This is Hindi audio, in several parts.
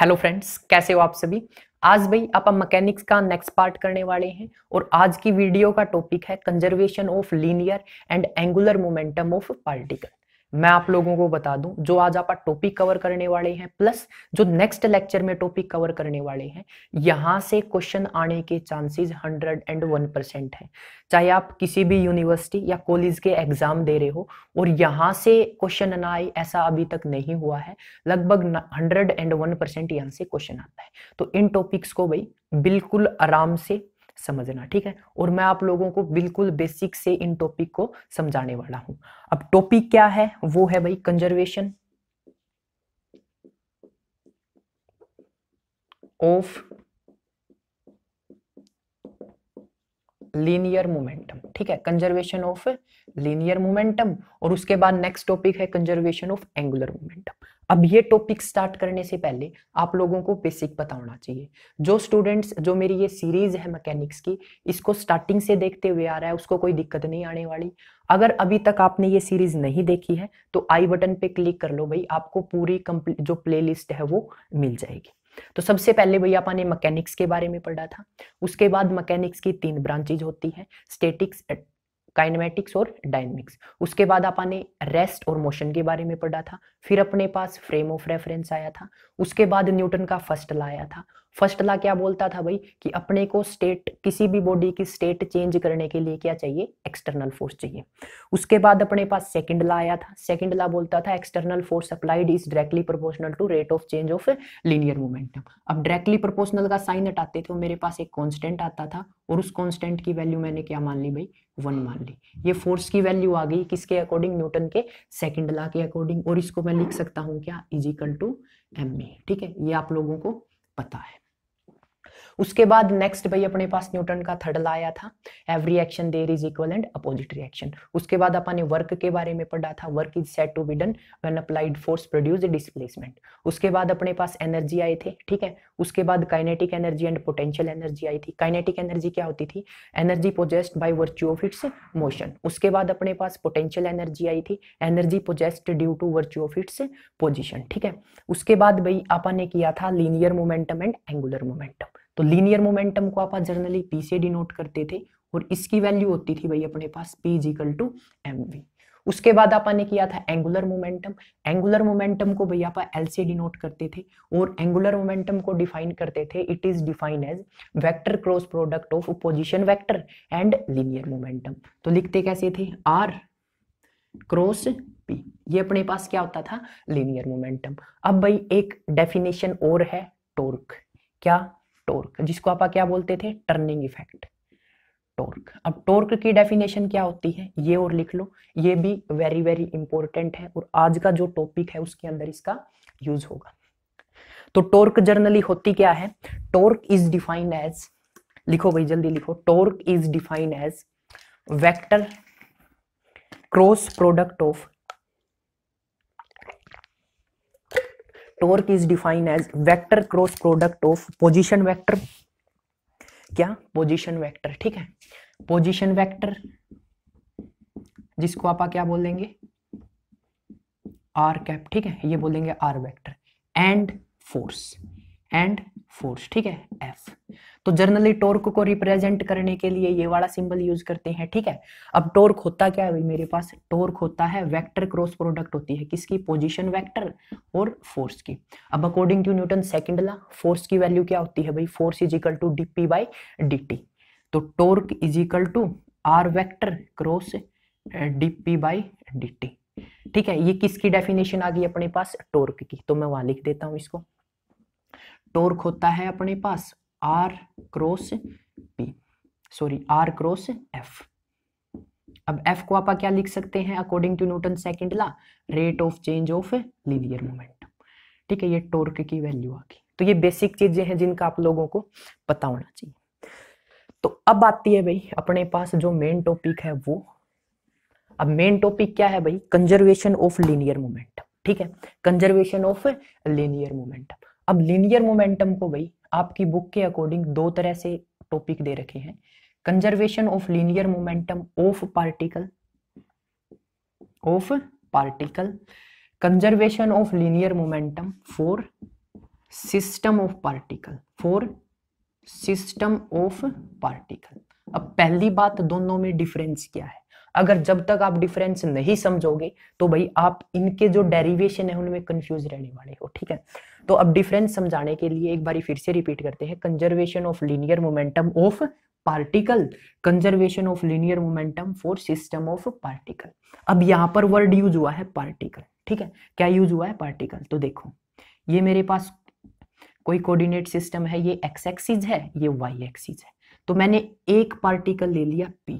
हेलो फ्रेंड्स कैसे हो आप सभी आज भाई आप मैकेनिक्स का नेक्स्ट पार्ट करने वाले हैं और आज की वीडियो का टॉपिक है conservation of linear and angular momentum of particle मैं आप लोगों को बता दूं जो आज आप टॉपिक कवर करने वाले हैं प्लस जो नेक्स्ट लेक्चर में टॉपिक कवर करने वाले हैं यहां से क्वेश्चन आने के chances hundred and one percent है चाहे आप किसी भी यूनिवर्सिटी या कॉलेज के एग्जाम दे रहे हो और यहां से क्वेश्चन ना आए ऐसा अभी तक नहीं हुआ है लगभग हंड्रेड एंड वन परसेंट यहाँ से क्वेश्चन आता है तो इन टॉपिक्स को भाई बिल्कुल आराम से समझना ठीक है और मैं आप लोगों को बिल्कुल बेसिक से इन टॉपिक को समझाने वाला हूं अब टॉपिक क्या है वो है भाई कंजर्वेशन ऑफ लीनियर मोमेंटम ठीक है कंजर्वेशन ऑफ लीनियर मोमेंटम और उसके बाद नेक्स्ट टॉपिक है कंजर्वेशन ऑफ एंगुलर मोमेंटम अब ये टॉपिक स्टार्ट करने से पहले आप लोगों को बेसिक बताना चाहिए जो स्टूडेंट्स जो मेरी ये सीरीज है मैकेनिक्स की इसको स्टार्टिंग से देखते हुए आ रहा है उसको कोई दिक्कत नहीं आने वाली अगर अभी तक आपने ये सीरीज नहीं देखी है तो आई बटन पे क्लिक कर लो भाई आपको पूरी जो प्ले है वो मिल जाएगी तो सबसे पहले भैया आपने मैकेनिक्स के बारे में पढ़ा था उसके बाद मैकेनिक्स की तीन ब्रांचेज होती है स्टेटिक्स काइनेमेटिक्स और डायनेमिक्स उसके बाद आपने रेस्ट और मोशन के बारे में पढ़ा था फिर अपने पास फ्रेम ऑफ रेफरेंस आया था उसके बाद न्यूटन का फर्स्ट लाया था फर्स्ट ला क्या बोलता था भाई कि अपने को स्टेट किसी भी बॉडी की स्टेट चेंज करने के लिए क्या चाहिए एक्सटर्नल फोर्स चाहिए उसके बाद अपने पास सेकंड ला आया था सेकंड ला बोलता था external force applied is directly proportional to rate of change of linear momentum अब डायरेक्टली प्रोपोर्शनल का साइन हटाते थे तो मेरे पास एक कॉन्स्टेंट आता था और उस कॉन्स्टेंट की वैल्यू मैंने क्या मान ली भाई वन मान ली ये फोर्स की वैल्यू आ गई किसके अकॉर्डिंग न्यूटन के सेकंड लॉ के अकॉर्डिंग और इसको मैं लिख सकता हूँ क्या is equal to M A ठीक है ये आप लोगों को पता है उसके बाद नेक्स्ट भाई अपने पास न्यूटन का थर्ड लॉ आया था every action there is equal and opposite reaction उसके बाद अपने वर्क के बारे में पढ़ा था work is said to be done when applied force produce displacement उसके बाद अपने पास एनर्जी आए थे ठीक है उसके बाद kinetic energy and potential energy आई थी काइनेटिक एनर्जी क्या होती थी energy possessed by virtue of its motion उसके बाद अपने पास पोटेंशियल एनर्जी आई थी energy possessed due to virtue of its position ठीक है उसके बाद भाई अपन ने किया था linear momentum and angular momentum तो लीनियर मोमेंटम को आप जनरली पी से डिनोट करते थे और इसकी वैल्यू होती थी भाई अपने पास P is equal to M V उसके बाद आप ने किया था एंगुलर मोमेंटम एंगुलर मोमेंटम को भैया आप एल से डिनोट करते थे और एंगुलर मोमेंटम को डिफाइन करते थे it is define as vector cross product of position vector and linear momentum तो लिखते कैसे थे आर क्रॉस पी ये अपने पास क्या होता था लीनियर मोमेंटम अब भाई एक डेफिनेशन और है टोर्क क्या टोर्क जिसको आप क्या बोलते थे टर्निंग इफेक्ट टोर्क अब टोर्क की डेफिनेशन क्या होती है ये और लिख लो ये भी वेरी वेरी इंपॉर्टेंट है और आज का जो टॉपिक है उसके अंदर इसका यूज होगा तो टोर्क जर्नली होती क्या है टोर्क इज डिफाइंड एज लिखो भाई जल्दी लिखो torque is defined as vector cross product of torque is defined as vector cross product of position vector क्या पोजीशन वेक्टर ठीक है पोजीशन वेक्टर जिसको आप क्या बोल देंगे आर कैप ठीक है ये बोलेंगे R vector and force and force ठीक है एफ तो जनरली टोर्क को रिप्रेजेंट करने के लिए ये वाला सिंबल यूज करते हैं ठीक है अब टोर्क होता क्या है भाई मेरे पास टोर्क होता है वेक्टर क्रॉस प्रोडक्ट होती है किसकी पोजीशन वेक्टर और फोर्स की अब according to Newton second law force की वैल्यू क्या होती है भाई force is equal to D P by D तो torque is equal to R vector cross DP by D ठीक है ये किसकी डेफिनेशन आ गई अपने पास टोर्क की तो मैं वहां लिख देता हूँ इसको टोर्क होता है अपने पास R cross P sorry R cross F अब एफ को आप क्या लिख सकते हैं according to Newton second law rate of change of linear momentum ठीक है ये टोर्क की वैल्यू आ गई तो ये बेसिक चीजें हैं जिनका आप लोगों को पता होना चाहिए तो अब आती है भाई अपने पास जो मेन टॉपिक है वो अब मेन टॉपिक क्या है भाई कंजर्वेशन ऑफ लीनियर मोमेंटम ठीक है कंजर्वेशन ऑफ लीनियर मोमेंटम अब लिनियर मोमेंटम को भाई आपकी बुक के अकॉर्डिंग दो तरह से टॉपिक दे रखे हैं conservation of linear momentum of particle of particle conservation of linear momentum for system of particle for system of particle अब पहली बात दोनों में डिफरेंस क्या है अगर जब तक आप डिफरेंस नहीं समझोगे तो भाई आप इनके जो डेरिवेशन है उनमें कंफ्यूज रहने वाले हो ठीक है तो अब डिफरेंस समझाने के लिए एक बार फिर से रिपीट करते हैं conservation of linear momentum of particle conservation of linear momentum for system of particle अब यहाँ पर वर्ड यूज हुआ है पार्टिकल ठीक है क्या यूज हुआ है पार्टिकल तो देखो ये मेरे पास कोई कोऑर्डिनेट सिस्टम है ये एक्स एक्सिस है ये वाई एक्सिस है तो मैंने एक पार्टिकल ले लिया पी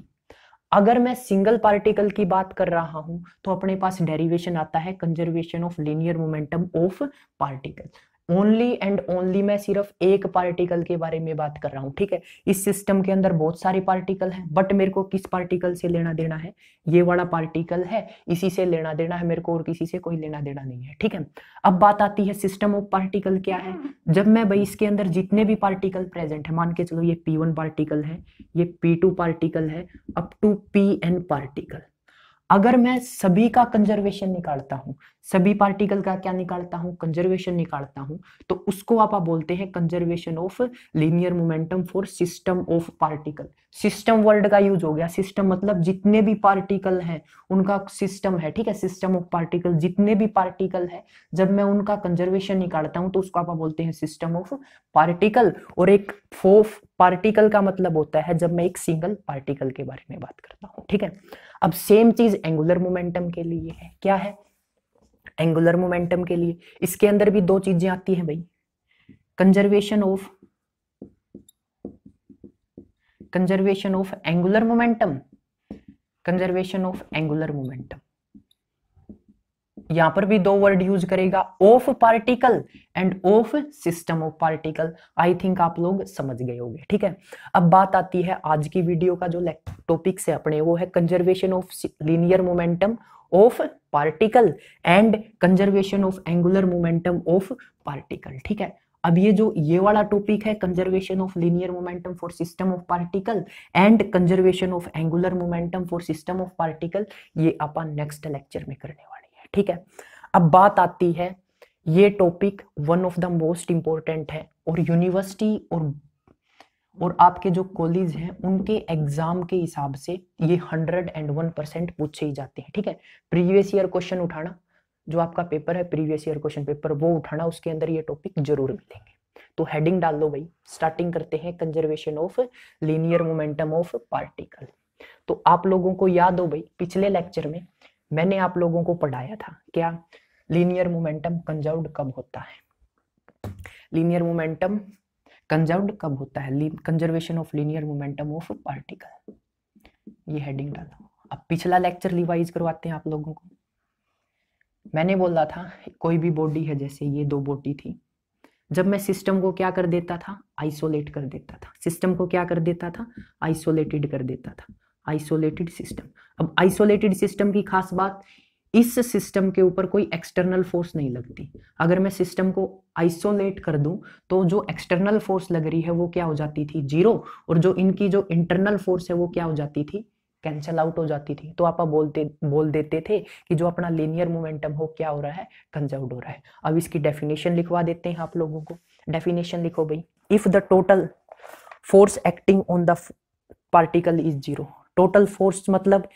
अगर मैं सिंगल पार्टिकल की बात कर रहा हूं तो अपने पास डेरिवेशन आता है conservation of linear momentum of particle only and only मैं सिर्फ एक पार्टिकल के बारे में बात कर रहा हूँ ठीक है इस सिस्टम के अंदर बहुत सारे पार्टिकल हैं बट मेरे को किस पार्टिकल से लेना देना है ये वाला पार्टिकल है इसी से लेना देना है मेरे को और किसी से कोई लेना देना नहीं है ठीक है अब बात आती है सिस्टम ऑफ पार्टिकल क्या है जब मैं भाई इसके अंदर जितने भी पार्टिकल प्रेजेंट है मान के चलो ये पी पार्टिकल है ये पी पार्टिकल है अप टू पी पार्टिकल अगर मैं सभी का कंजर्वेशन निकालता हूं सभी पार्टिकल का क्या निकालता हूं कंजर्वेशन निकालता हूं तो उसको आप बोलते हैं conservation of linear momentum for system of particle system word का यूज हो गया सिस्टम मतलब जितने भी पार्टिकल हैं उनका सिस्टम है ठीक है सिस्टम ऑफ पार्टिकल जितने भी पार्टिकल है जब मैं उनका कंजर्वेशन निकालता हूं तो उसको आप बोलते हैं सिस्टम ऑफ पार्टिकल और एक फोर्थ पार्टिकल का मतलब होता है जब मैं एक सिंगल पार्टिकल के बारे में बात करता हूं ठीक है अब सेम चीज एंगुलर मोमेंटम के लिए है क्या है एंगुलर मोमेंटम के लिए इसके अंदर भी दो चीजें आती हैं भाई conservation of conservation of angular momentum conservation of angular momentum यहां पर भी दो वर्ड यूज करेगा of particle and of system of particle I think आप लोग समझ गए होंगे ठीक है अब बात आती है आज की वीडियो का जो टॉपिक से अपने वो है conservation of linear momentum of particle and conservation of angular momentum of particle ठीक है अब ये जो ये वाला टॉपिक है conservation of linear momentum for system of particle and conservation of angular momentum for system of particle ये अपन नेक्स्ट लेक्चर में करने वाले ठीक है अब बात आती है ये topic one of the most important है और यूनिवर्सिटी और और आपके जो कॉलेज हैं उनके एग्जाम के हिसाब से ये हंड्रेड एंड वन परसेंट पूछे ही जाते हैं ठीक है प्रीवियस ईयर क्वेश्चन उठाना जो आपका पेपर है प्रीवियस ईयर क्वेश्चन पेपर वो उठाना उसके अंदर ये टॉपिक जरूर मिलेंगे तो हेडिंग डाल दो भाई स्टार्टिंग करते हैं conservation of linear momentum of particle तो आप लोगों को याद हो भाई पिछले लेक्चर में मैंने आप लोगों को पढ़ाया था क्या लीनियर मोमेंटम कंजर्व्ड कब होता है लीनियर मोमेंटम कंजर्व्ड कब होता है conservation of linear momentum of particle ये हेडिंग डाला अब पिछला लेक्चर रिवाइज करवाते हैं आप लोगों को मैंने बोला था कोई भी बॉडी है जैसे ये दो बॉडी थी जब मैं सिस्टम को क्या कर देता था आइसोलेट कर देता था सिस्टम को क्या कर देता था आइसोलेटेड कर देता था आइसोलेटेड सिस्टम अब आइसोलेटेड सिस्टम की खास बात इस सिस्टम के ऊपर कोई एक्सटर्नल फोर्स नहीं लगती अगर मैं सिस्टम को आइसोलेट कर दूं तो जो एक्सटर्नल फोर्स लग रही है वो क्या हो जाती थी जीरो और जो इनकी जो इंटरनल फोर्स है वो क्या हो जाती थी कैंसल आउट हो जाती थी तो आप बोलते बोल देते थे कि जो अपना लेनियर मोमेंटम हो क्या हो रहा है कंजर्व हो रहा है अब इसकी डेफिनेशन लिखवा देते हैं आप लोगों को डेफिनेशन लिखो भाई if the total force acting on the particle is zero total force मतलब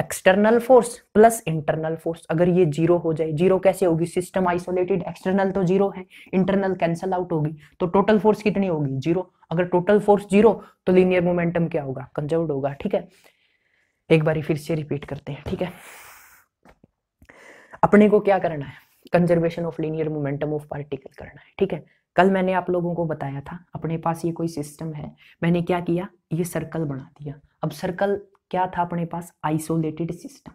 external force plus internal force अगर ये जीरो हो जाए जीरो कैसे होगी सिस्टम आइसोलेटेड एक्सटर्नल तो जीरो है इंटरनल कैंसल आउट होगी तो टोटल फोर्स कितनी होगी जीरो अगर टोटल फोर्स जीरो तो लीनियर मोमेंटम क्या होगा कंजर्व होगा ठीक है एक बार फिर से रिपीट करते हैं ठीक है अपने को क्या करना है conservation of linear momentum of particle करना है ठीक है कल मैंने आप लोगों को बताया था अपने पास ये कोई सिस्टम है मैंने क्या किया ये सर्कल बना दिया अब सर्कल क्या था अपने पास आइसोलेटेड सिस्टम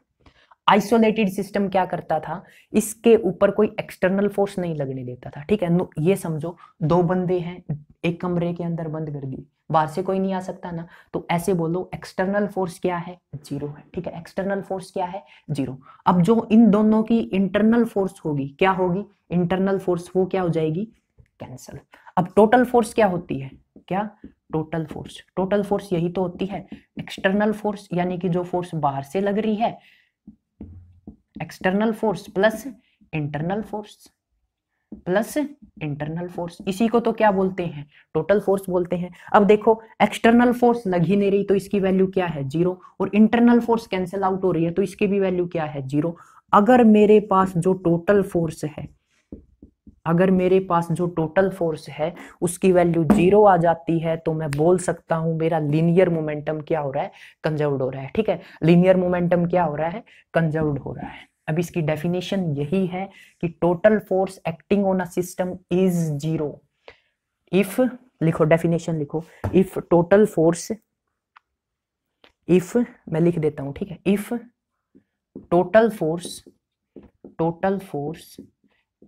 आइसोलेटेड सिस्टम क्या करता था इसके ऊपर कोई एक्सटर्नल फोर्स नहीं लगने देता था ठीक है ये समझो दो बंदे हैं एक कमरे के अंदर बंद कर दिए बाहर से कोई नहीं आ सकता ना तो ऐसे बोलो एक्सटर्नल फोर्स क्या है जीरो है ठीक है एक्सटर्नल फोर्स क्या है जीरो अब जो इन दोनों की इंटरनल फोर्स होगी क्या होगी इंटरनल फोर्स वो क्या हो जाएगी कैंसल अब टोटल फोर्स क्या होती है क्या टोटल फोर्स टोटल फोर्स यही तो होती है एक्सटर्नल फोर्स यानी कि जो फोर्स बाहर से लग रही है external force plus internal force plus internal force इसी को तो क्या बोलते हैं टोटल फोर्स बोलते हैं अब देखो एक्सटर्नल फोर्स लग ही नहीं रही तो इसकी वैल्यू क्या है जीरो और इंटरनल फोर्स कैंसिल आउट हो रही है तो इसकी भी वैल्यू क्या है जीरो अगर मेरे पास जो टोटल फोर्स है अगर मेरे पास जो टोटल फोर्स है उसकी वैल्यू जीरो आ जाती है तो मैं बोल सकता हूं मेरा लीनियर मोमेंटम क्या हो रहा है कंजर्व्ड हो रहा है ठीक है लीनियर मोमेंटम क्या हो रहा है कंजर्व्ड हो रहा है अब इसकी डेफिनेशन यही है कि total force acting on a system is zero if लिखो डेफिनेशन लिखो इफ टोटल फोर्स इफ मैं लिख देता हूं ठीक है if total force total force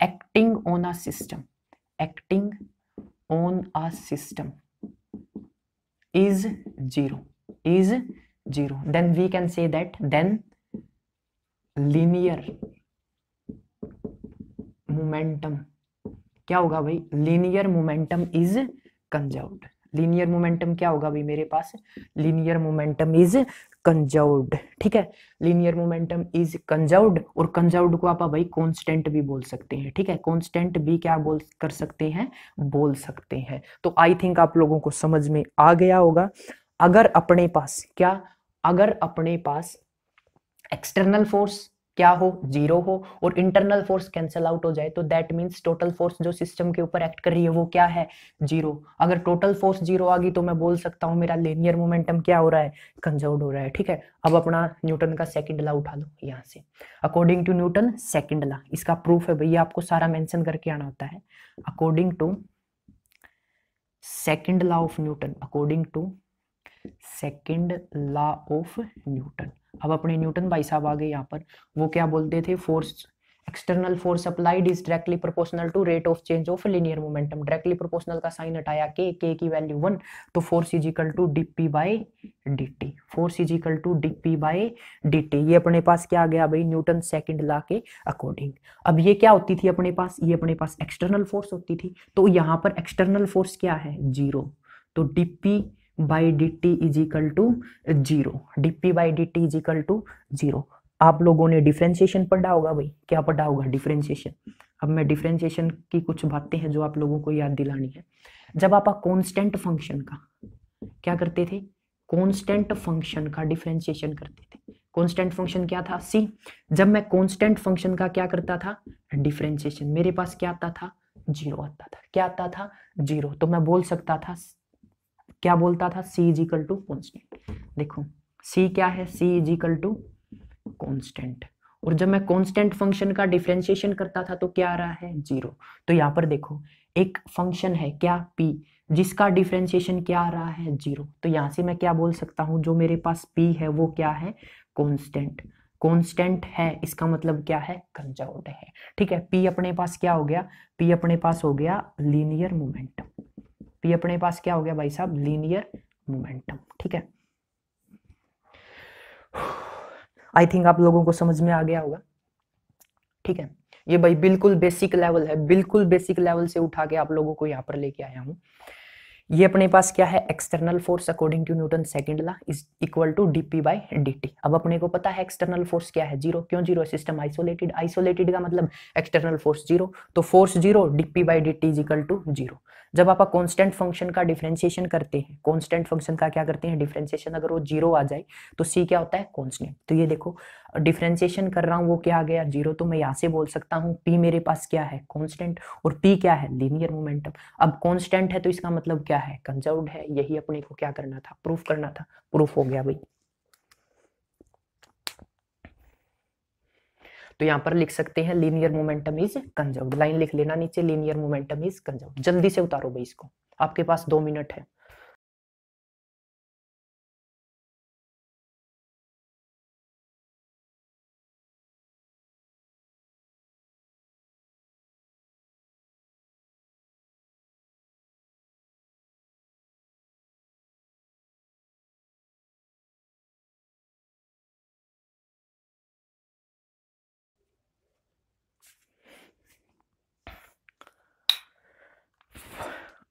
acting on a system acting on a system is zero is zero then we can say that then linear momentum क्या होगा भाई linear momentum is conserve linear momentum क्या होगा भाई मेरे पास लीनियर मोमेंटम इज कंजर्वड ठीक है लीनियर मोमेंटम इज कंजर्वड और कंजर्वड को आप भाई कॉन्स्टेंट भी बोल सकते हैं ठीक है कॉन्स्टेंट भी क्या बोल कर सकते हैं बोल सकते हैं तो आई थिंक आप लोगों को समझ में आ गया होगा अगर अपने पास क्या अगर अपने पास एक्सटर्नल फोर्स क्या हो जीरो हो और इंटरनल फोर्स कैंसिल आउट हो जाए तो दैट मीन्स टोटल फोर्स जो सिस्टम के ऊपर एक्ट कर रही है वो क्या है जीरो अगर टोटल फोर्स जीरो आ गई तो मैं बोल सकता हूँ मेरा लेनियर मोमेंटम क्या हो रहा है कंजर्व हो रहा है ठीक है अब अपना न्यूटन का सेकंड ला उठा लो यहाँ से according to Newton second law इसका प्रूफ है भैया आपको सारा मैंशन करके आना होता है according to second law of Newton according to second law of Newton अब अपने न्यूटन भाई साहब आ गए यहाँ पर वो क्या बोलते थे force external force applied is directly proportional to rate of change of linear momentum directly proportional का साइन हटाया के के की वैल्यू वन तो force is equal to D P by D T force is equal to D P by D T ये अपने पास क्या आ गया भाई न्यूटन सेकेंड लॉ के अकॉर्डिंग अब ये क्या होती थी अपने पास ये अपने पास एक्सटर्नल फोर्स होती थी तो यहाँ पर एक्सटर्नल फोर्स क्या है जीरो तो D P by D T is equal to zero D P by D T is equal to zero आप लोगों ने डिफ्रेंशिएशन पढ़ा होगा भाई क्या पढ़ा होगा डिफ्रेंशिएशन अब मैं डिफ्रेंशिएशन की कुछ बातें हैं जो आप लोगों को याद दिलानी है जब आप कॉन्स्टेंट फंक्शन का क्या करते थे कॉन्स्टेंट फंक्शन का डिफ्रेंशिएशन करते थे कॉन्स्टेंट फंक्शन क्या था सी जब मैं कॉन्स्टेंट फंक्शन का क्या करता था डिफ्रेंशिएशन मेरे पास क्या आता था जीरो आता था क्या आता था जीरो तो मैं बोल सकता था क्या बोलता था सी इजिकल टू कॉन्स्टेंट देखो सी क्या है सी इजिकल टू कॉन्स्टेंट और जब मैं कॉन्स्टेंट फंक्शन का डिफ्रेंशिएशन करता था तो क्या आ रहा है जीरो तो यहाँ पर देखो एक फंक्शन है क्या पी जिसका डिफ्रेंशिएशन क्या आ रहा है जीरो तो यहाँ से मैं क्या बोल सकता हूँ जो मेरे पास पी है वो क्या है कॉन्स्टेंट कॉन्स्टेंट है इसका मतलब क्या है कंजर्व्ड है ठीक है पी अपने पास क्या हो गया पी अपने पास हो गया लीनियर मोमेंटम ये अपने पास क्या हो गया भाई साहब लीनियर मोमेंटम ठीक है आई थिंक आप लोगों को समझ में आ गया होगा ठीक है ये भाई बिल्कुल बेसिक लेवल है बिल्कुल बेसिक लेवल से उठा के आप लोगों को यहाँ पर लेके आया हूँ ये अपने पास क्या है external force according to Newton second law is equal to D P by D T अब अपने को पता है एक्सटर्नल फोर्स क्या है जीरो क्यों जीरो सिस्टम आइसोलेटेड आइसोलेटेड का मतलब एक्सटर्नल फोर्स जीरो तो force zero D P by D T is equal to zero जब आप कॉन्स्टेंट फंक्शन का डिफ्रेंशिएशन करते हैं कॉन्स्टेंट फंक्शन का क्या करते हैं डिफ्रेंशिएशन अगर वो जीरो आ जाए तो सी क्या होता है कॉन्स्टेंट तो ये देखो डिफ्रेंशिएशन कर रहा हूँ वो क्या आ गया जीरो तो मैं यहाँ से बोल सकता हूँ पी मेरे पास क्या है कॉन्स्टेंट और पी क्या है लीनियर मोमेंटम अब कॉन्स्टेंट है तो इसका मतलब क्या है कंजर्व है यही अपने को क्या करना था प्रूफ करना था प्रूफ हो गया भाई तो यहाँ पर लिख सकते हैं linear momentum is conserve line लिख लेना नीचे लीनियर मोमेंटम इज कंजर्व जल्दी से उतारो भाई इसको आपके पास दो मिनट है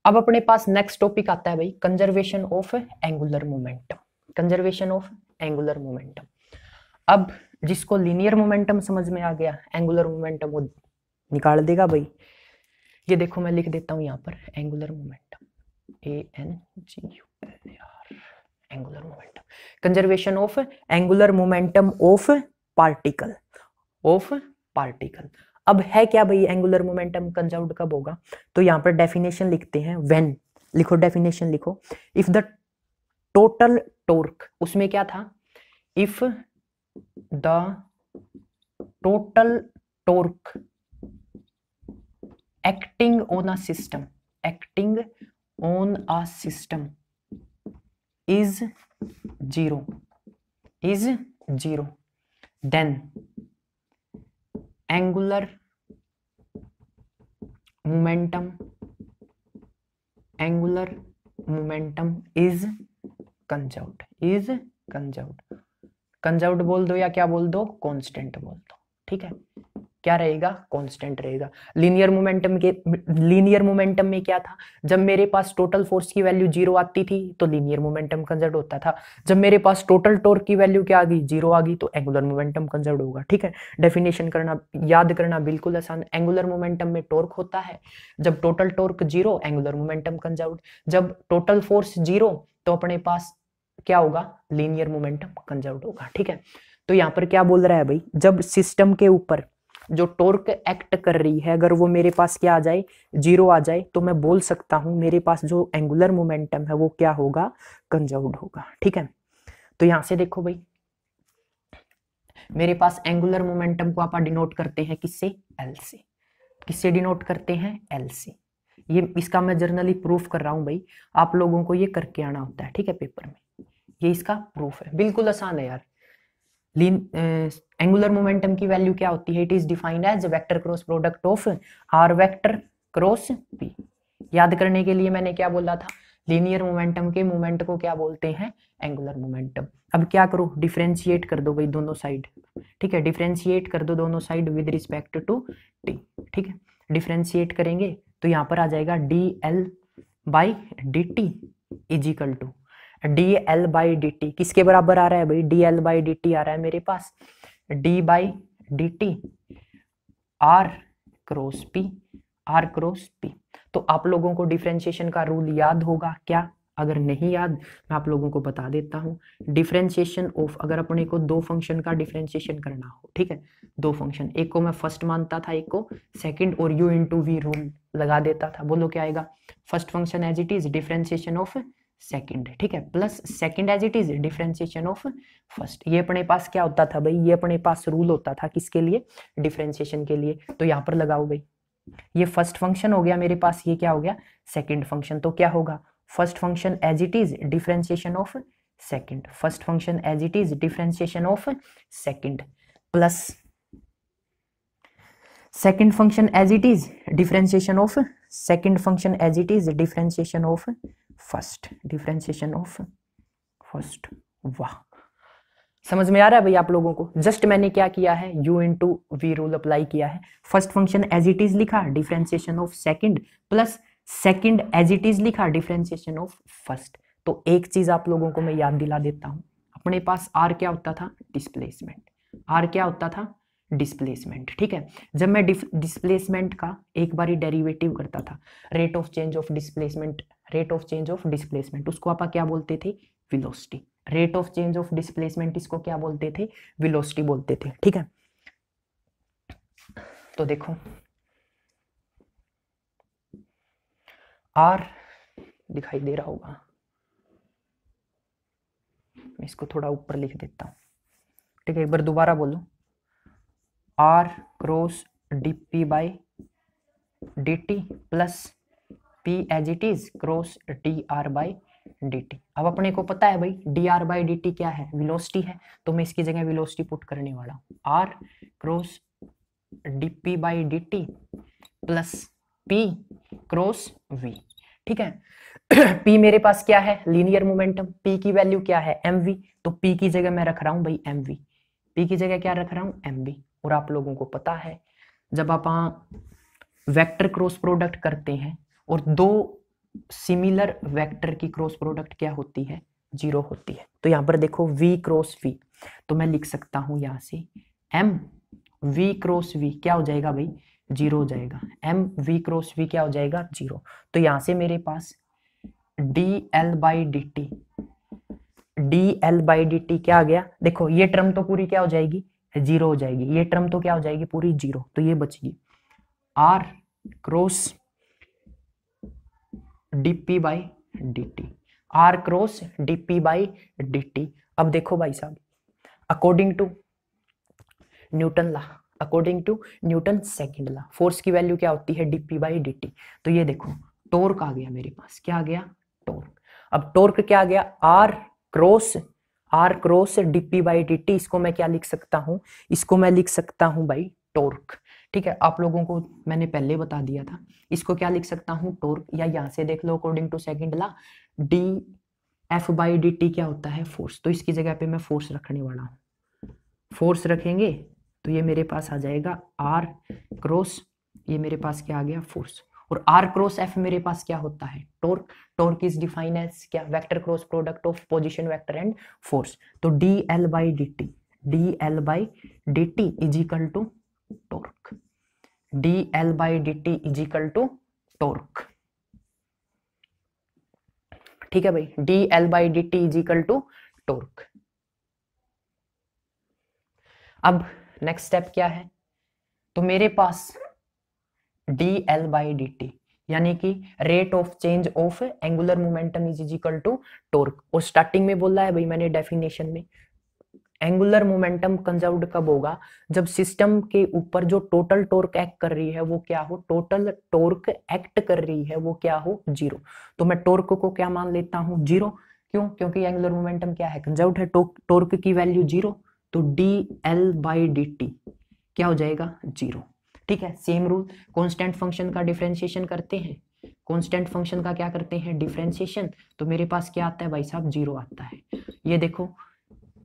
अब अपने पास नेक्स्ट टॉपिक आता है भाई conservation of angular momentum conservation of angular momentum अब जिसको लीनियर मोमेंटम समझ में आ गया एंगुलर मोमेंटम वो निकाल देगा भाई ये देखो मैं लिख देता हूँ यहाँ पर angular momentum A N G U L R angular momentum conservation of angular momentum of particle of particle अब है क्या भाई एंगुलर मोमेंटम कंजर्व कब होगा तो यहाँ पर डेफिनेशन लिखते हैं वेन लिखो डेफिनेशन लिखो इफ द टोटल टोर्क उसमें क्या था if the total torque acting on a system acting on a system is zero is zero then angular momentum angular momentum is conserved is conserved conserved बोल दो या क्या बोल दो कांस्टेंट बोल दो ठीक है क्या रहेगा कांस्टेंट रहेगा लीनियर मोमेंटम के लीनियर मोमेंटम में क्या था जब मेरे पास टोटल फोर्स की वैल्यू जीरो आती थी तो लीनियर मोमेंटम कंजर्व होता था जब मेरे पास टोटल टोर्क की वैल्यू क्या आ गई जीरो आ गई तो एंगुलर मोमेंटम कंजर्व होगा ठीक है डेफिनेशन करना याद करना बिल्कुल आसान एंगुलर मोमेंटम में टोर्क होता है जब total torque zero angular momentum conserve जब टोटल फोर्स जीरो तो अपने पास क्या होगा लीनियर मोमेंटम कंजर्व होगा ठीक है तो यहाँ पर क्या बोल रहा है भाई जब सिस्टम के ऊपर जो टोर्क एक्ट कर रही है अगर वो मेरे पास क्या आ जाए जीरो आ जाए तो मैं बोल सकता हूँ मेरे पास जो एंगुलर मोमेंटम है वो क्या होगा कंजर्व होगा ठीक है तो यहां से देखो भाई मेरे पास एंगुलर मोमेंटम को आप डिनोट करते हैं किससे एल से किससे डिनोट करते हैं एल से ये इसका मैं जर्नली प्रूफ कर रहा हूँ भाई आप लोगों को ये करके आना होता है ठीक है पेपर में ये इसका प्रूफ है बिल्कुल आसान है यार एंगुलर मोमेंटम की वैल्यू क्या होती है it is defined as vector cross product of R vector cross P याद करने के लिए मैंने क्या बोला था लीनियर मोमेंटम के मोमेंट को क्या बोलते हैं एंगुलर मोमेंटम अब क्या करो डिफ्रेंशिएट कर दो भाई दोनों साइड ठीक है डिफ्रेंशिएट कर दो दोनों side with respect to T ठीक है डिफ्रेंशिएट करेंगे तो यहां पर आ जाएगा D L by D T is equal to D L by D T किसके बराबर आ रहा है भाई D L by D T आ रहा है मेरे पास D by D T R cross P R cross P तो आप लोगों को डिफ्रेंशिएशन का रूल याद होगा क्या अगर नहीं याद मैं आप लोगों को बता देता हूं डिफरेंशिएशन ऑफ अगर अपने को दो फंक्शन का डिफरेंशिएशन करना हो ठीक है दो फंक्शन एक को मैं फर्स्ट मानता था एक को सेकंड और यू इनटू वी रूल लगा देता था बोलो क्या आएगा first function as it is differentiation of second ठीक है plus second as it is differentiation of first ये अपने पास क्या होता था भाई ये अपने पास रूल होता था किसके लिए डिफ्रेंसिएशन के लिए तो यहाँ पर लगाओ भाई ये फर्स्ट फंक्शन हो गया मेरे पास ये क्या हो गया सेकंड फंक्शन तो क्या होगा first function as it is differentiation of second first function as it is differentiation of second plus second function as it is differentiation of second function as it is differentiation of first differentiation of first वाह समझ में आ रहा है भाई आप लोगों को जस्ट मैंने क्या किया है u to v rule apply किया है first function as it is लिखा differentiation of second plus second as it is लिखा डिफ्रेंशिएशन ऑफ फर्स्ट तो एक चीज आप लोगों को मैं याद दिला देता हूं अपने पास आर क्या होता था डिस्प्लेसमेंट आर क्या होता था डिस्प्लेसमेंट ठीक है जब मैं डिस्प्लेसमेंट का एक बार ही डेरिवेटिव करता था rate of change of displacement rate of change of displacement उसको आप क्या बोलते थे velocity rate of change of displacement इसको क्या बोलते थे विलोसिटी बोलते थे ठीक है तो देखो आर दिखाई दे रहा होगा मैं इसको थोड़ा ऊपर लिख देता हूं ठीक है एक बार दोबारा बोलूँ r cross d P by D t plus p as it is cross d r by D t अब अपने को पता है भाई d r by D t क्या है विलोसिटी है तो मैं इसकी जगह विलोसिटी पुट करने वाला हूँ r cross d P by D t plus p cross v ठीक है पी मेरे पास क्या है लीनियर मोमेंटम पी की वैल्यू क्या है एम वी तो पी की जगह मैं रख रहा हूं भाई एम वी पी की जगह क्या रख रहा हूं एम वी और आप लोगों को पता है जब आप वेक्टर क्रॉस प्रोडक्ट करते हैं और दो सिमिलर वेक्टर की क्रॉस प्रोडक्ट क्या होती है जीरो होती है तो यहाँ पर देखो v क्रॉस v तो मैं लिख सकता हूं यहाँ से m v क्रॉस v क्या हो जाएगा भाई जीरो हो जाएगा m v क्रॉस v क्या हो जाएगा जीरो तो यहाँ से मेरे पास d L by D t d L by D t क्या आ गया देखो ये टर्म तो पूरी क्या हो जाएगी जीरो हो जाएगी ये टर्म तो क्या हो जाएगी पूरी जीरो तो ये बचेगी r cross DP by D T r cross DP by D t अब देखो भाई साहब according to Newton law according to Newton second law force की वैल्यू क्या होती है डीपी बाई डी टी तो ये देखो टोर्क आ गया मेरे पास क्या आ गया टोर्क अब टोर्क क्या आ गया r cross r cross d P by D t इसको मैं क्या लिख सकता हूँ इसको मैं लिख सकता हूँ बाई टोर्क ठीक है आप लोगों को मैंने पहले बता दिया था इसको क्या लिख सकता हूँ टोर्क या यहाँ से देख लो according to second law d f by D t क्या होता है फोर्स तो इसकी जगह पे मैं फोर्स रखने वाला हूँ फोर्स रखेंगे तो ये मेरे पास आ जाएगा आर क्रॉस ये मेरे पास क्या आ गया फोर्स और आर क्रॉस एफ मेरे पास क्या होता है torque torque is define as क्या vector cross product of position vector and force तो d L by D t d L by D T is equal to torque d L by D T is equal to torque ठीक है भाई D L by D T is equal to torque अब नेक्स्ट स्टेप क्या है तो मेरे पास d L by D t यानी कि rate of change of angular momentum is is equal to torque और स्टार्टिंग में बोला है भाई मैंने डेफिनेशन में एंगुलर मोमेंटम कंजर्व्ड कब होगा जब सिस्टम के ऊपर जो टोटल टोर्क एक्ट कर रही है वो क्या हो टोटल टोर्क एक्ट कर रही है वो क्या हो जीरो तो मैं टोर्क को क्या मान लेता हूँ जीरो क्यों क्योंकि एंगुलर मोमेंटम क्या है कंजर्व्ड है टोर्क तो की वैल्यू जीरो तो d L by D t क्या हो जाएगा जीरो ठीक है सेम रूल कॉन्स्टेंट फंक्शन का डिफ्रेंशिएशन करते हैं कॉन्स्टेंट फंक्शन का क्या करते हैं डिफ्रेंशिएशन तो मेरे पास क्या आता है भाई साहब जीरो आता है ये देखो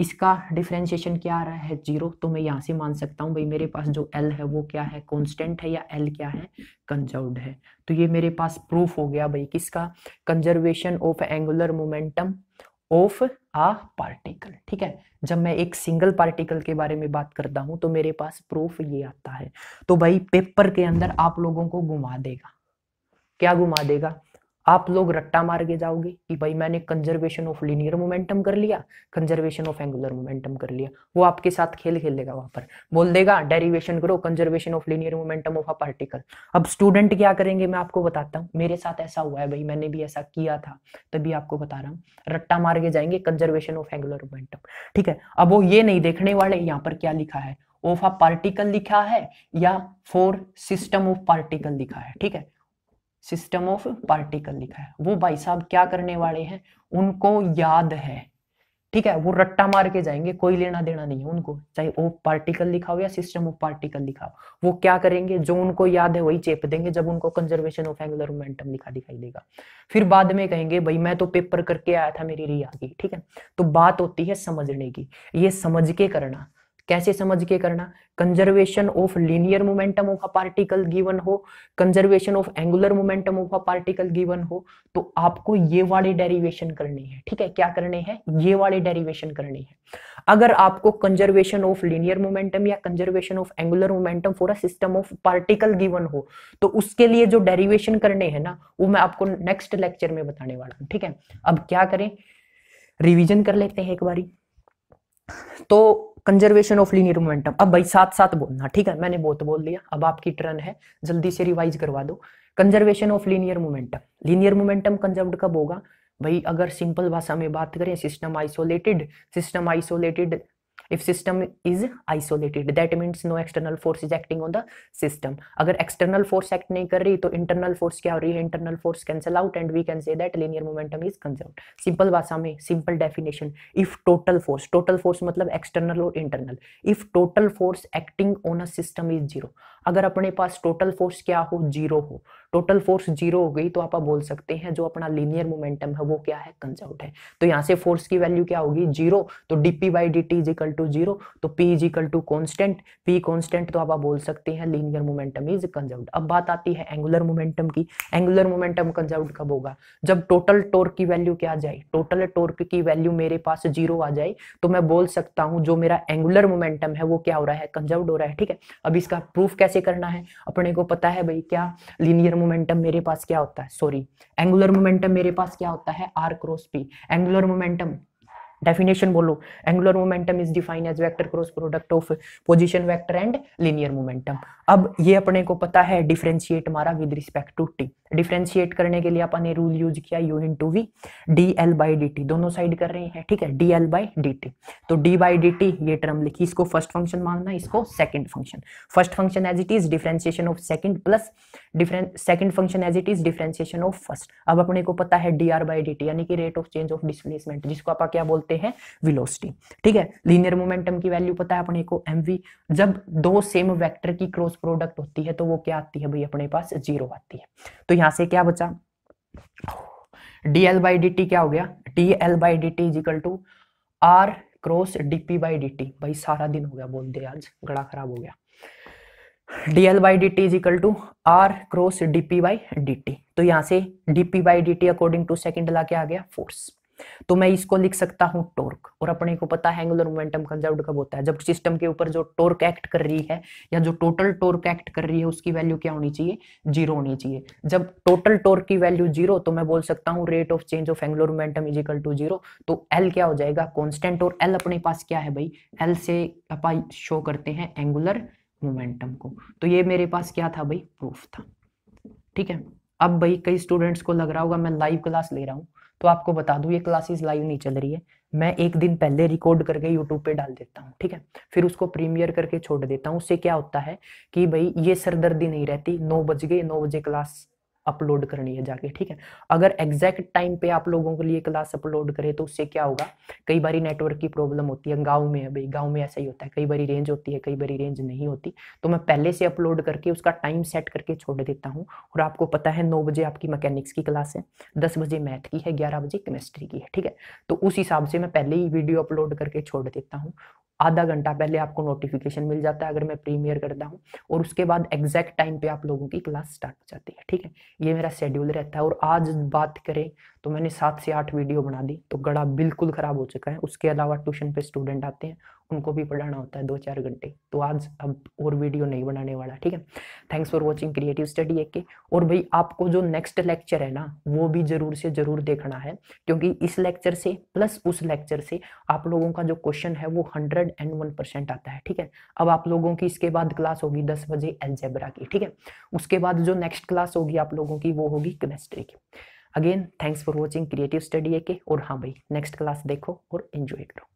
इसका डिफ्रेंशिएशन क्या आ रहा है जीरो तो मैं यहाँ से मान सकता हूँ भाई मेरे पास जो एल है वो क्या है कॉन्स्टेंट है या एल क्या है कंजर्व्ड है तो ये मेरे पास प्रूफ हो गया भाई किसका conservation of angular momentum of a particle ठीक है जब मैं एक सिंगल पार्टिकल के बारे में बात करता हूं तो मेरे पास प्रूफ ये आता है तो भाई पेपर के अंदर आप लोगों को घुमा देगा क्या घुमा देगा आप लोग रट्टा मार के जाओगे कि भाई मैंने कंजर्वेशन ऑफ लिनियर मोमेंटम कर लिया कंजर्वेशन ऑफ एंगुलर मोमेंटम कर लिया वो आपके साथ खेल खेल देगा वहां पर बोल देगा डेरिवेशन करो conservation of linear momentum of a particle अब स्टूडेंट क्या करेंगे मैं आपको बताता हूँ मेरे साथ ऐसा हुआ है भाई मैंने भी ऐसा किया था तभी आपको बता रहा हूँ रट्टा मार के जाएंगे कंजर्वेशन ऑफ एंगुलर मोमेंटम ठीक है अब वो ये नहीं देखने वाले यहाँ पर क्या लिखा है ऑफ अ पार्टिकल लिखा है या फोर सिस्टम ऑफ पार्टिकल लिखा है ठीक है सिस्टम ऑफ पार्टिकल लिखा है वो भाई साहब क्या करने वाले हैं उनको याद है ठीक है वो रट्टा मार के जाएंगे कोई लेना देना नहीं है उनको चाहे वो पार्टिकल लिखा हो या सिस्टम ऑफ पार्टिकल लिखा हो वो क्या करेंगे जो उनको याद है वही चेप देंगे जब उनको कंजर्वेशन ऑफ एंगुलर मोमेंटम लिखा दिखाई देगा फिर बाद में कहेंगे भाई मैं तो पेपर करके आया था मेरी री आ गई ठीक है तो बात होती है समझने की ये समझ के करना कैसे समझ के करना conservation of linear momentum of a particle given हो conservation of angular momentum of a particle given हो तो आपको ये वाले डेरिवेशन करनी है ठीक है क्या करने हैं ये वाले डेरिवेशन करनी है अगर आपको कंजर्वेशन ऑफ लीनियर मोमेंटम या conservation of angular momentum for a system of particle given हो तो उसके लिए जो डेरिवेशन करने हैं ना वो मैं आपको नेक्स्ट लेक्चर में बताने वाला हूँ ठीक है अब क्या करें रिविजन कर लेते हैं एक बारी तो कंजर्वेशन ऑफ लीनियर मोमेंटम अब भाई साथ साथ बोलना ठीक है मैंने बहुत बोल दिया अब आपकी टर्न है जल्दी से रिवाइज करवा दो conservation of linear momentum linear momentum conserve कब होगा भाई अगर सिंपल भाषा में बात करें system isolated system isolated if system is isolated that means no external force is acting on the system अगर external force act नहीं कर रही तो internal force क्या हो रही है internal force cancel out and we can say that linear momentum is conserved simple भाषा में simple definition if total force total force मतलब external और internal if total force acting on a system is zero अगर अपने पास टोटल फोर्स क्या हो जीरो हो टोटल फोर्स जीरो हो गई तो आप बोल सकते हैं जो अपना लीनियर मोमेंटम है वो क्या है कंजर्व है तो यहाँ से फोर्स की वैल्यू क्या होगी जीरो तो d p p by D T is equal to zero तो p is equal to constant p constant तो आप बोल सकते हैं लीनियर मोमेंटम इज कंजर्व अब बात आती है एंगुलर मोमेंटम की एंगुलर मोमेंटम कंजर्व कब होगा जब टोटल टोर्क की वैल्यू क्या आ जाए टोटल टोर्क की वैल्यू मेरे पास जीरो आ जाए तो मैं बोल सकता हूँ जो मेरा एंगुलर मोमेंटम है वो क्या हो रहा है कंजर्व हो रहा है ठीक है अब इसका प्रूफ कैसे कैसे करना है अपने को पता है भाई क्या लीनियर मोमेंटम मेरे पास क्या होता है सॉरी एंगुलर मोमेंटम मेरे पास क्या होता है r cross p angular momentum definition बोलो angular momentum is define as vector cross product of position vector and linear momentum अब ये अपने को पता है डिफ्रेंशिएट हमारा with respect to t differentiate करने के लिए अपने रूल यूज किया u into v d L by D t दोनों साइड कर रहे हैं ठीक है d L by D t तो डी बाई डी टी ये टर्म लिखी इसको फर्स्ट फंक्शन मानना इसको second function first function as it is differentiation of second plus different second function as it is differentiation of first अब अपने को पता है d r by D t यानी कि rate of change of displacement जिसको आप क्या बोलते हैं विलोसिटी ठीक है लीनियर मोमेंटम की वैल्यू पता है अपने को एम जब दो सेम वैक्टर की क्रॉस प्रोडक्ट होती है तो वो क्या आती है भाई अपने पास जीरो आती है तो यहां से क्या बचा d L by D t क्या हो गया d L by D T is equal to r cross d P by D t भाई सारा दिन हो गया बोल दे आज गड़ा खराब हो गया d L by D T is equal to r cross d P by D t तो यहां से d P by D t according to second law के आ गया फोर्स तो मैं इसको लिख सकता हूँ टोर्क और अपने को पता है एंगुलर मोमेंटम कंजर्व कब होता है जब सिस्टम के ऊपर जो टोर्क एक्ट कर रही है या जो टोटल टोर्क एक्ट कर रही है उसकी वैल्यू क्या होनी चाहिए जीरो होनी चाहिए जब टोटल टोर्क की वैल्यू जीरो तो मैं बोल सकता हूँ rate of change of angular momentum is equal to zero तो एल क्या हो जाएगा कॉन्स्टेंट और एल अपने पास क्या है भाई एल से अपा शो करते हैं एंगुलर मोमेंटम को तो ये मेरे पास क्या था भाई प्रूफ था ठीक है अब भाई कई स्टूडेंट्स को लग रहा होगा मैं लाइव क्लास ले रहा हूँ तो आपको बता दूं ये क्लासेस लाइव नहीं चल रही है मैं एक दिन पहले रिकॉर्ड करके यूट्यूब पे डाल देता हूँ ठीक है फिर उसको प्रीमियर करके छोड़ देता हूँ उससे क्या होता है कि भाई ये सरदर्दी नहीं रहती नौ बज गए नौ बजे क्लास अपलोड करनी है जाके ठीक है अगर एग्जैक्ट टाइम पे आप लोगों के लिए क्लास अपलोड करें तो उससे क्या होगा कई बार नेटवर्क की प्रॉब्लम होती है गाँव में अभी गांव में ऐसा ही होता है कई बार रेंज होती है कई बार रेंज नहीं होती तो मैं पहले से अपलोड करके उसका टाइम सेट करके छोड़ देता हूँ और आपको पता है नौ बजे आपकी मैकेनिक्स की क्लास है दस बजे मैथ की है ग्यारह बजे केमिस्ट्री की है ठीक है तो उस हिसाब से मैं पहले ही वीडियो अपलोड करके छोड़ देता हूँ आधा घंटा पहले आपको नोटिफिकेशन मिल जाता है अगर मैं प्रीमियर करता हूँ और उसके बाद एग्जैक्ट टाइम पे आप लोगों की क्लास स्टार्ट हो जाती है ठीक है ये मेरा शेड्यूल रहता है और आज बात करें तो मैंने सात से आठ वीडियो बना दी तो गड़ा बिल्कुल ख़राब हो चुका है उसके अलावा ट्यूशन पे स्टूडेंट आते हैं उनको भी पढ़ाना होता है दो चार घंटे तो आज अब और वीडियो नहीं बनाने वाला ठीक है thanks for watching creative study एक के और भाई आपको जो नेक्स्ट लेक्चर है ना वो भी ज़रूर से ज़रूर देखना है क्योंकि इस लेक्चर से प्लस उस लेक्चर से आप लोगों का जो क्वेश्चन है वो हंड्रेड एंड वन परसेंट आता है ठीक है अब आप लोगों की इसके बाद क्लास होगी दस बजे एलजेब्रा की ठीक है उसके बाद जो नेक्स्ट क्लास होगी आप लोगों की वो होगी केमिस्ट्री की again thanks for watching creative study ए के और हाँ भाई नेक्स्ट क्लास देखो और इन्जॉय करो